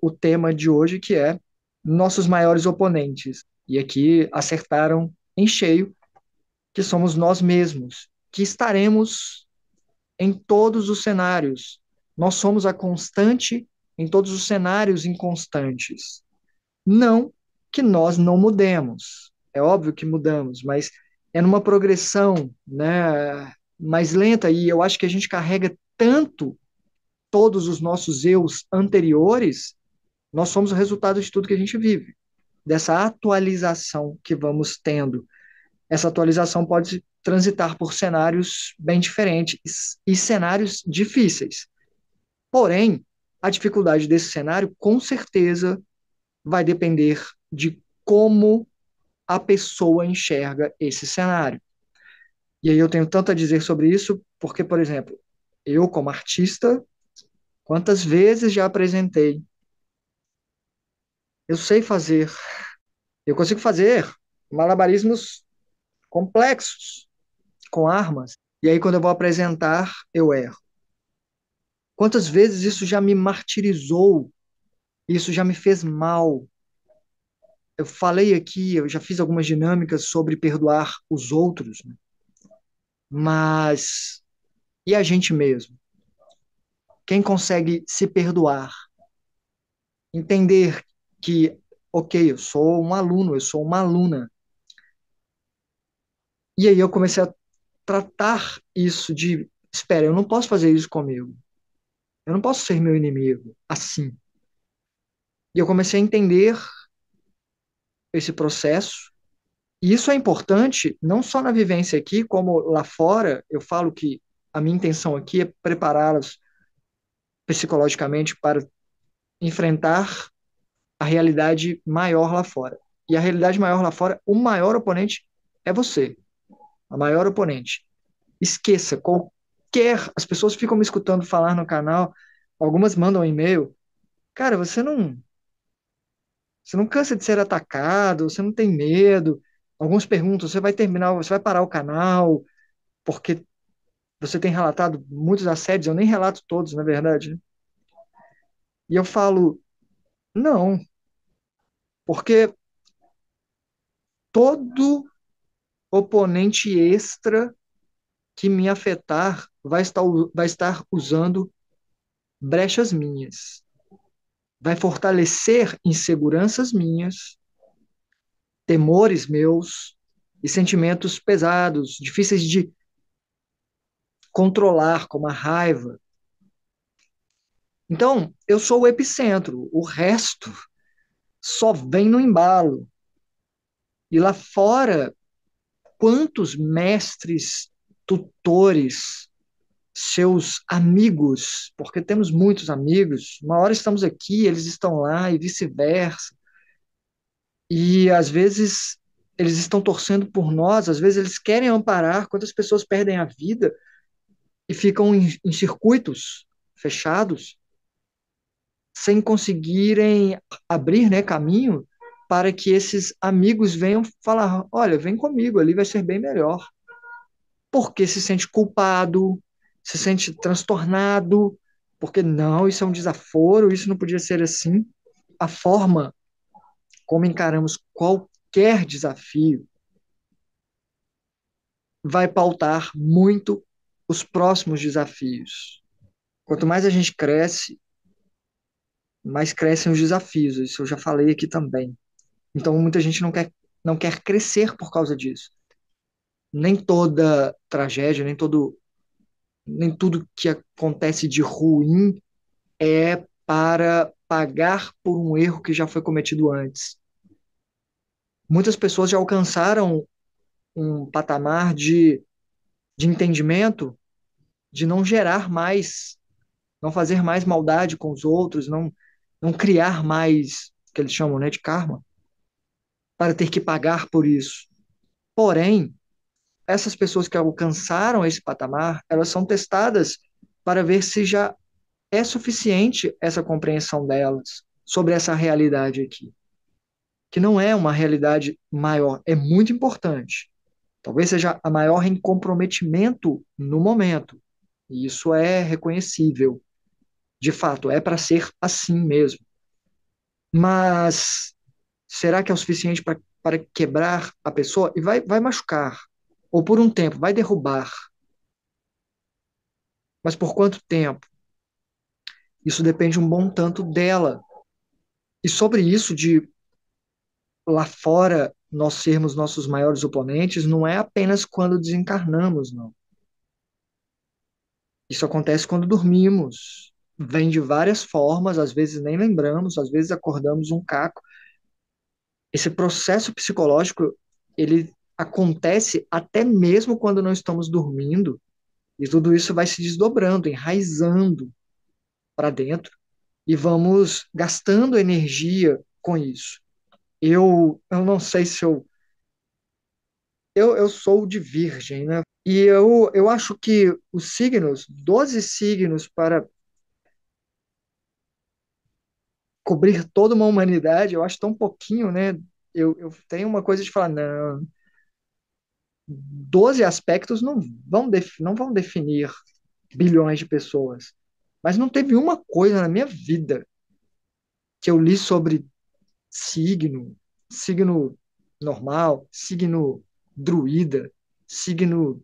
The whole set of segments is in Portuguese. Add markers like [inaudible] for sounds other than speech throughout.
o tema de hoje, que é nossos maiores oponentes. E aqui acertaram em cheio que somos nós mesmos, que estaremos em todos os cenários. Nós somos a constante em todos os cenários inconstantes. Não que nós não mudemos. É óbvio que mudamos, mas é numa progressão, né, mais lenta e eu acho que a gente carrega tanto todos os nossos eus anteriores nós somos o resultado de tudo que a gente vive, dessa atualização que vamos tendo. Essa atualização pode transitar por cenários bem diferentes e cenários difíceis. Porém, a dificuldade desse cenário, com certeza, vai depender de como a pessoa enxerga esse cenário. E aí eu tenho tanto a dizer sobre isso, porque, por exemplo, eu, como artista, quantas vezes já apresentei eu sei fazer. Eu consigo fazer malabarismos complexos com armas. E aí, quando eu vou apresentar, eu erro. Quantas vezes isso já me martirizou? Isso já me fez mal? Eu falei aqui, eu já fiz algumas dinâmicas sobre perdoar os outros, né? mas e a gente mesmo? Quem consegue se perdoar? Entender que, ok, eu sou um aluno, eu sou uma aluna. E aí eu comecei a tratar isso de, espera, eu não posso fazer isso comigo. Eu não posso ser meu inimigo assim. E eu comecei a entender esse processo. E isso é importante não só na vivência aqui, como lá fora. Eu falo que a minha intenção aqui é prepará-los psicologicamente para enfrentar a realidade maior lá fora. E a realidade maior lá fora, o maior oponente é você. A maior oponente. Esqueça qualquer. As pessoas ficam me escutando falar no canal, algumas mandam um e-mail. Cara, você não. Você não cansa de ser atacado, você não tem medo. Alguns perguntam: você vai terminar, você vai parar o canal, porque você tem relatado muitos assédios, eu nem relato todos, na verdade. Né? E eu falo: não. Porque todo oponente extra que me afetar vai estar, vai estar usando brechas minhas. Vai fortalecer inseguranças minhas, temores meus e sentimentos pesados, difíceis de controlar, como a raiva, então, eu sou o epicentro, o resto só vem no embalo. E lá fora, quantos mestres, tutores, seus amigos, porque temos muitos amigos, uma hora estamos aqui, eles estão lá e vice-versa. E às vezes eles estão torcendo por nós, às vezes eles querem amparar, quantas pessoas perdem a vida e ficam em, em circuitos fechados sem conseguirem abrir né, caminho para que esses amigos venham falar: olha, vem comigo, ali vai ser bem melhor. Porque se sente culpado, se sente transtornado, porque não, isso é um desaforo, isso não podia ser assim. A forma como encaramos qualquer desafio vai pautar muito os próximos desafios. Quanto mais a gente cresce, mas crescem os desafios, isso eu já falei aqui também. Então muita gente não quer, não quer crescer por causa disso. Nem toda tragédia, nem todo nem tudo que acontece de ruim é para pagar por um erro que já foi cometido antes. Muitas pessoas já alcançaram um patamar de, de entendimento de não gerar mais, não fazer mais maldade com os outros, não não criar mais, que eles chamam né, de karma, para ter que pagar por isso. Porém, essas pessoas que alcançaram esse patamar, elas são testadas para ver se já é suficiente essa compreensão delas sobre essa realidade aqui, que não é uma realidade maior, é muito importante. Talvez seja a maior em comprometimento no momento, e isso é reconhecível de fato, é para ser assim mesmo. Mas será que é o suficiente para quebrar a pessoa? E vai, vai machucar, ou por um tempo, vai derrubar. Mas por quanto tempo? Isso depende um bom tanto dela. E sobre isso de lá fora nós sermos nossos maiores oponentes, não é apenas quando desencarnamos, não. Isso acontece quando dormimos vem de várias formas, às vezes nem lembramos, às vezes acordamos um caco. Esse processo psicológico, ele acontece até mesmo quando não estamos dormindo, e tudo isso vai se desdobrando, enraizando para dentro, e vamos gastando energia com isso. Eu, eu não sei se eu. Eu, eu sou de virgem, né? E eu, eu acho que os signos, 12 signos para cobrir toda uma humanidade, eu acho tão pouquinho, né? Eu, eu tenho uma coisa de falar, não, Doze aspectos não vão, não vão definir bilhões de pessoas. Mas não teve uma coisa na minha vida que eu li sobre signo, signo normal, signo druida, signo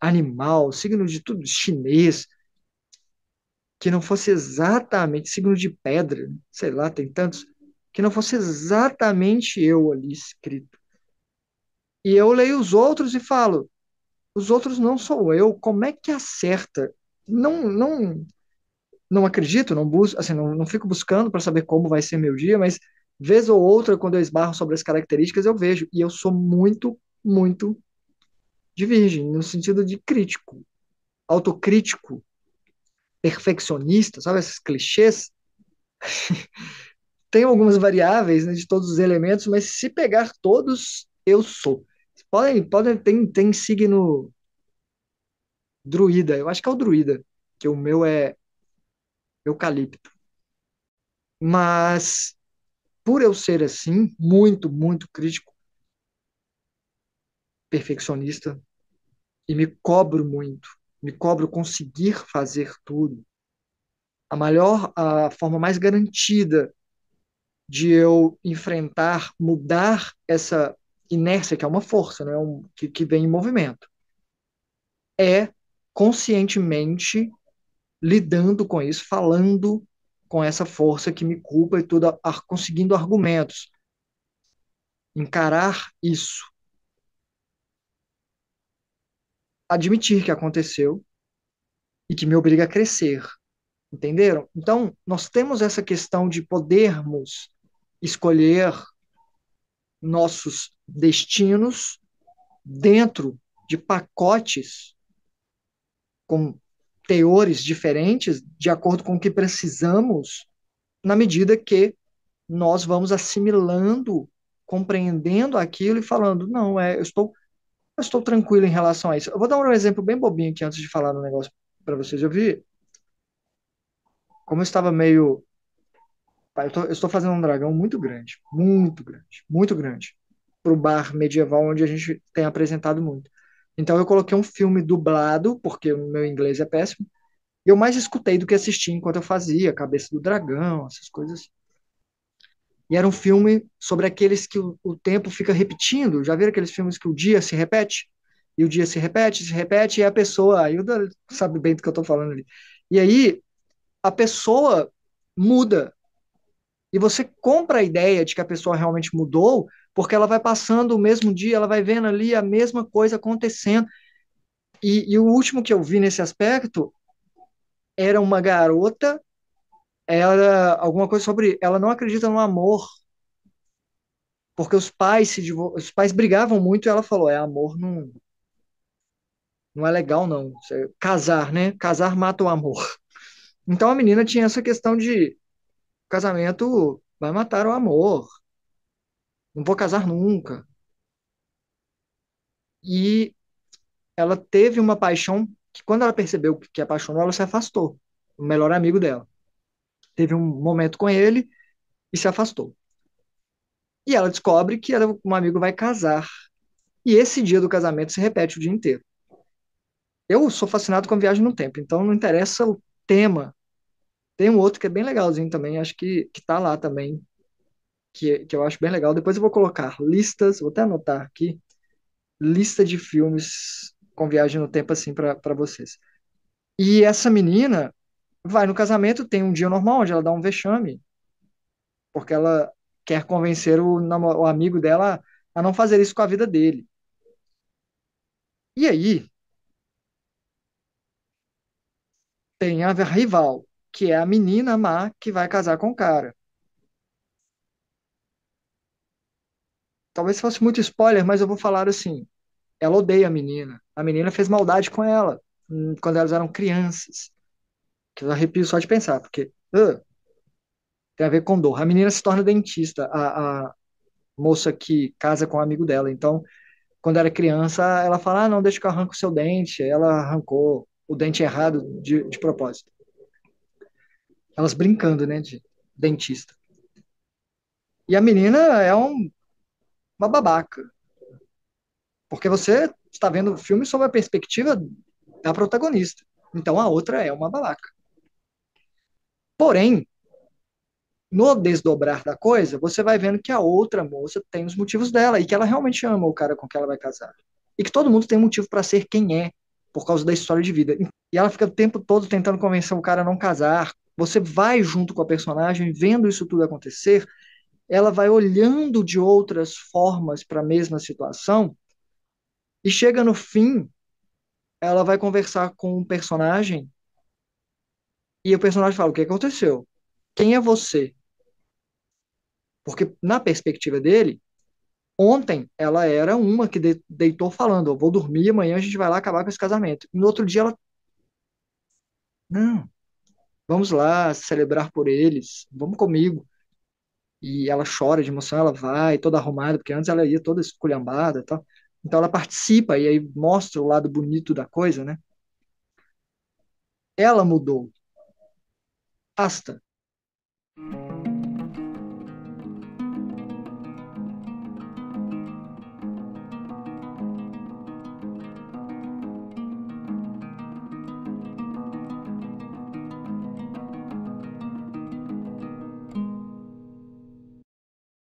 animal, signo de tudo, chinês, que não fosse exatamente signo de pedra, sei lá, tem tantos, que não fosse exatamente eu ali escrito. E eu leio os outros e falo, os outros não sou eu, como é que acerta? Não, não, não acredito, não busco, assim, não, não fico buscando para saber como vai ser meu dia, mas vez ou outra quando eu esbarro sobre as características eu vejo e eu sou muito, muito de virgem no sentido de crítico, autocrítico perfeccionista, sabe esses clichês? [laughs] Tem algumas variáveis né, de todos os elementos, mas se pegar todos, eu sou. Podem, podem tem, tem signo druida, eu acho que é o druida, que o meu é eucalipto. Mas por eu ser assim, muito, muito crítico, perfeccionista, e me cobro muito, me cobro conseguir fazer tudo. A melhor, a forma mais garantida de eu enfrentar, mudar essa inércia, que é uma força, né? um, que, que vem em movimento, é conscientemente lidando com isso, falando com essa força que me culpa e tudo, conseguindo argumentos. Encarar isso admitir que aconteceu e que me obriga a crescer. Entenderam? Então, nós temos essa questão de podermos escolher nossos destinos dentro de pacotes com teores diferentes, de acordo com o que precisamos, na medida que nós vamos assimilando, compreendendo aquilo e falando: não, é, eu estou eu estou tranquilo em relação a isso. Eu vou dar um exemplo bem bobinho aqui antes de falar no negócio para vocês. Eu vi como eu estava meio. Eu, tô, eu, estou fazendo um dragão muito grande, muito grande, muito grande, para o bar medieval onde a gente tem apresentado muito. Então eu coloquei um filme dublado, porque o meu inglês é péssimo, e eu mais escutei do que assisti enquanto eu fazia, Cabeça do Dragão, essas coisas. Assim. E era um filme sobre aqueles que o, o tempo fica repetindo. Já viram aqueles filmes que o dia se repete? E o dia se repete, se repete, e a pessoa, a Hilda sabe bem do que eu estou falando ali. E aí, a pessoa muda. E você compra a ideia de que a pessoa realmente mudou, porque ela vai passando o mesmo dia, ela vai vendo ali a mesma coisa acontecendo. E, e o último que eu vi nesse aspecto era uma garota era alguma coisa sobre ela não acredita no amor porque os pais se os pais brigavam muito e ela falou é amor não não é legal não casar né casar mata o amor [laughs] então a menina tinha essa questão de casamento vai matar o amor não vou casar nunca e ela teve uma paixão que quando ela percebeu que apaixonou ela se afastou o melhor amigo dela teve um momento com ele e se afastou. E ela descobre que ela, um amigo vai casar. E esse dia do casamento se repete o dia inteiro. Eu sou fascinado com a viagem no tempo, então não interessa o tema. Tem um outro que é bem legalzinho também, acho que, que tá lá também, que, que eu acho bem legal. Depois eu vou colocar listas, vou até anotar aqui, lista de filmes com viagem no tempo assim para vocês. E essa menina, vai no casamento, tem um dia normal onde ela dá um vexame, porque ela quer convencer o, o amigo dela a não fazer isso com a vida dele. E aí, tem a rival, que é a menina má que vai casar com o cara. Talvez fosse muito spoiler, mas eu vou falar assim. Ela odeia a menina. A menina fez maldade com ela hum, quando elas eram crianças. Que eu arrepio só de pensar, porque uh, tem a ver com dor. A menina se torna dentista, a, a moça que casa com um amigo dela. Então, quando era criança, ela fala: ah, não, deixa que eu arranque o seu dente. Ela arrancou o dente errado de, de propósito. Elas brincando, né, de dentista. E a menina é um, uma babaca. Porque você está vendo o filme sob a perspectiva da protagonista. Então a outra é uma babaca. Porém, no desdobrar da coisa, você vai vendo que a outra moça tem os motivos dela e que ela realmente ama o cara com quem ela vai casar. E que todo mundo tem um motivo para ser quem é por causa da história de vida. E ela fica o tempo todo tentando convencer o cara a não casar. Você vai junto com a personagem, vendo isso tudo acontecer, ela vai olhando de outras formas para a mesma situação e chega no fim, ela vai conversar com um personagem e o personagem fala: o que aconteceu? Quem é você? Porque, na perspectiva dele, ontem ela era uma que de- deitou falando: vou dormir, amanhã a gente vai lá acabar com esse casamento. E no outro dia ela. Não, vamos lá celebrar por eles, vamos comigo. E ela chora de emoção, ela vai toda arrumada, porque antes ela ia toda esculhambada e tal. Então ela participa e aí mostra o lado bonito da coisa, né? Ela mudou. Hasta.